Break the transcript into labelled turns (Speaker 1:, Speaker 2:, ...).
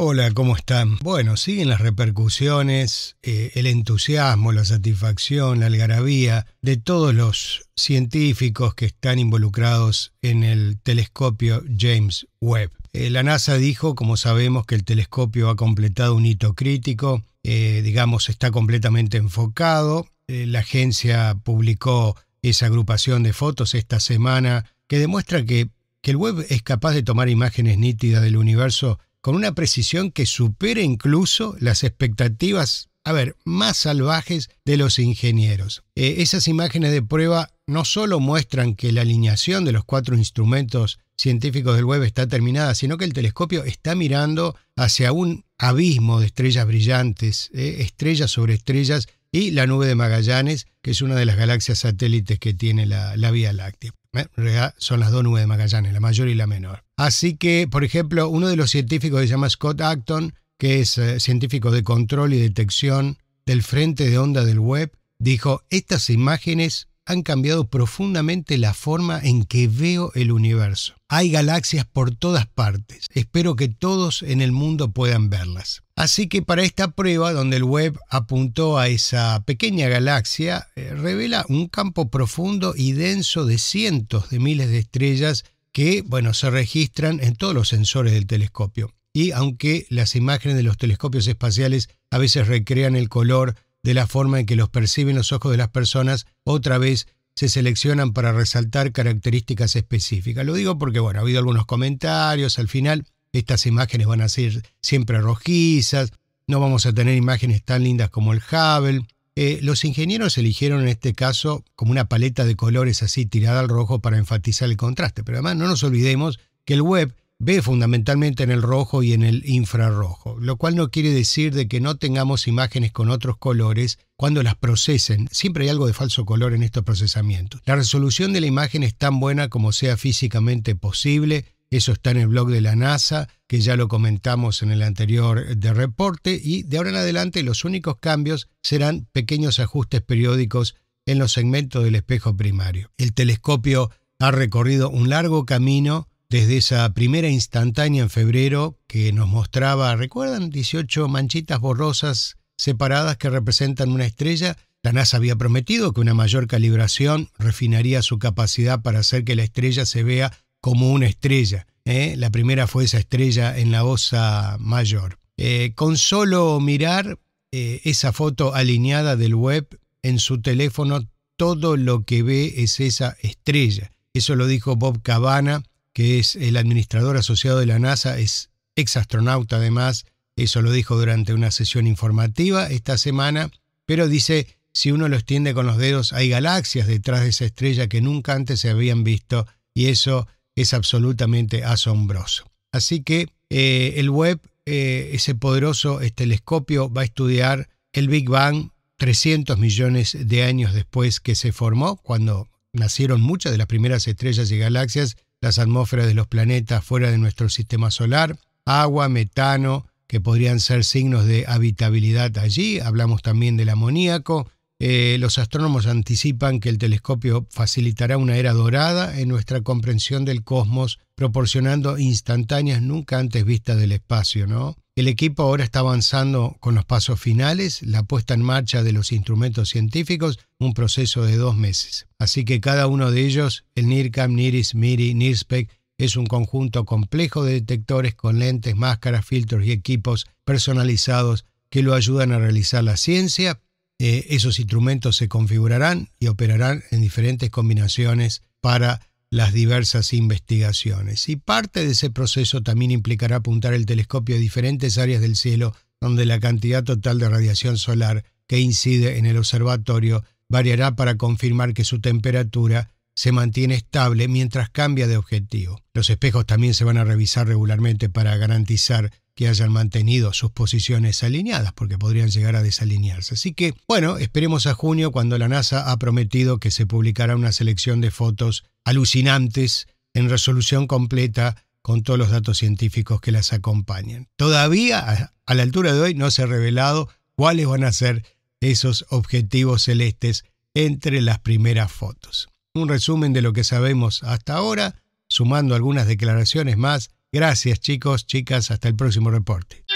Speaker 1: Hola, ¿cómo están? Bueno, siguen las repercusiones, eh, el entusiasmo, la satisfacción, la algarabía de todos los científicos que están involucrados en el telescopio James Webb. Eh, la NASA dijo, como sabemos, que el telescopio ha completado un hito crítico, eh, digamos, está completamente enfocado. la agencia publicó esa agrupación de fotos esta semana que demuestra que, que el Webb es capaz de tomar imágenes nítidas del universo con una precisión que supera incluso las expectativas, a ver, más salvajes de los ingenieros. Eh, esas imágenes de prueba no solo muestran que la alineación de los cuatro instrumentos científicos del web está terminada, sino que el telescopio está mirando hacia un abismo de estrellas brillantes, eh, estrellas sobre estrellas, y la nube de Magallanes, que es una de las galaxias satélites que tiene la Vía Láctea son las dos nubes de Magallanes, la mayor y la menor. Así que, por ejemplo, uno de los científicos que se llama Scott Acton, que es eh, científico de control y detección del frente de onda del web, dijo, estas imágenes han cambiado profundamente la forma en que veo el universo. Hay galaxias por todas partes. Espero que todos en el mundo puedan verlas. Así que para esta prueba, donde el web apuntó a esa pequeña galaxia, eh, revela un campo profundo y denso de cientos de miles de estrellas que, bueno, se registran en todos los sensores del telescopio. Y aunque las imágenes de los telescopios espaciales a veces recrean el color de la forma en que los perciben los ojos de las personas, otra vez se seleccionan para resaltar características específicas. Lo digo porque, bueno, ha habido algunos comentarios al final estas imágenes van a ser siempre rojizas, no vamos a tener imágenes tan lindas como el Hubble. Eh, los ingenieros eligieron en este caso como una paleta de colores así tirada al rojo para enfatizar el contraste, pero además no nos olvidemos que el web ve fundamentalmente en el rojo y en el infrarrojo, lo cual no quiere decir de que no tengamos imágenes con otros colores cuando las procesen. Siempre hay algo de falso color en estos procesamientos. La resolución de la imagen es tan buena como sea físicamente posible, eso está en el blog de la NASA, que ya lo comentamos en el anterior eh, de reporte, y de ahora en adelante los únicos cambios serán pequeños ajustes periódicos en los segmentos del espejo primario. El telescopio ha recorrido un largo camino desde esa primera instantánea en febrero que nos mostraba, ¿recuerdan? 18 manchitas borrosas separadas que representan una estrella. La NASA había prometido que una mayor calibración refinaría su capacidad para hacer que la estrella se vea como una estrella. ¿eh? La primera fue esa estrella en la Osa Mayor. Eh, con solo mirar eh, esa foto alineada del web en su teléfono, todo lo que ve es esa estrella. Eso lo dijo Bob Cabana, que es el administrador asociado de la NASA, es ex astronauta además. Eso lo dijo durante una sesión informativa esta semana. Pero dice, si uno lo extiende con los dedos, hay galaxias detrás de esa estrella que nunca antes se habían visto y eso es absolutamente asombroso. Así que eh, el web, eh, ese poderoso eh, telescopio, va a estudiar el Big Bang 300 millones de años después que se formó, cuando nacieron muchas de las primeras estrellas y galaxias, las atmósferas de los planetas fuera de nuestro sistema solar, agua, metano, que podrían ser signos de habitabilidad allí. Hablamos también del amoníaco, eh, los astrónomos anticipan que el telescopio facilitará una era dorada en nuestra comprensión del cosmos, proporcionando instantáneas nunca antes vistas del espacio, ¿no? El equipo ahora está avanzando con los pasos finales, la puesta en marcha de los instrumentos científicos, un proceso de dos meses. Así que cada uno de ellos, el NIRCAM, NIRIS, MIRI, NIRSPEC, es un conjunto complejo de detectores con lentes, máscaras, filtros y equipos personalizados que lo ayudan a realizar la ciencia, eh, esos instrumentos se configurarán y operarán en diferentes combinaciones para las diversas investigaciones. Y parte de ese proceso también implicará apuntar el telescopio a diferentes áreas del cielo donde la cantidad total de radiación solar que incide en el observatorio variará para confirmar que su temperatura se mantiene estable mientras cambia de objetivo. Los espejos también se van a revisar regularmente para garantizar que hayan mantenido sus posiciones alineadas, porque podrían llegar a desalinearse. Así que, bueno, esperemos a junio cuando la NASA ha prometido que se publicará una selección de fotos alucinantes en resolución completa con todos los datos científicos que las acompañan. Todavía, a la altura de hoy, no se ha revelado cuáles van a ser esos objetivos celestes entre las primeras fotos un resumen de lo que sabemos hasta ahora, sumando algunas declaraciones más. Gracias chicos, chicas, hasta el próximo reporte.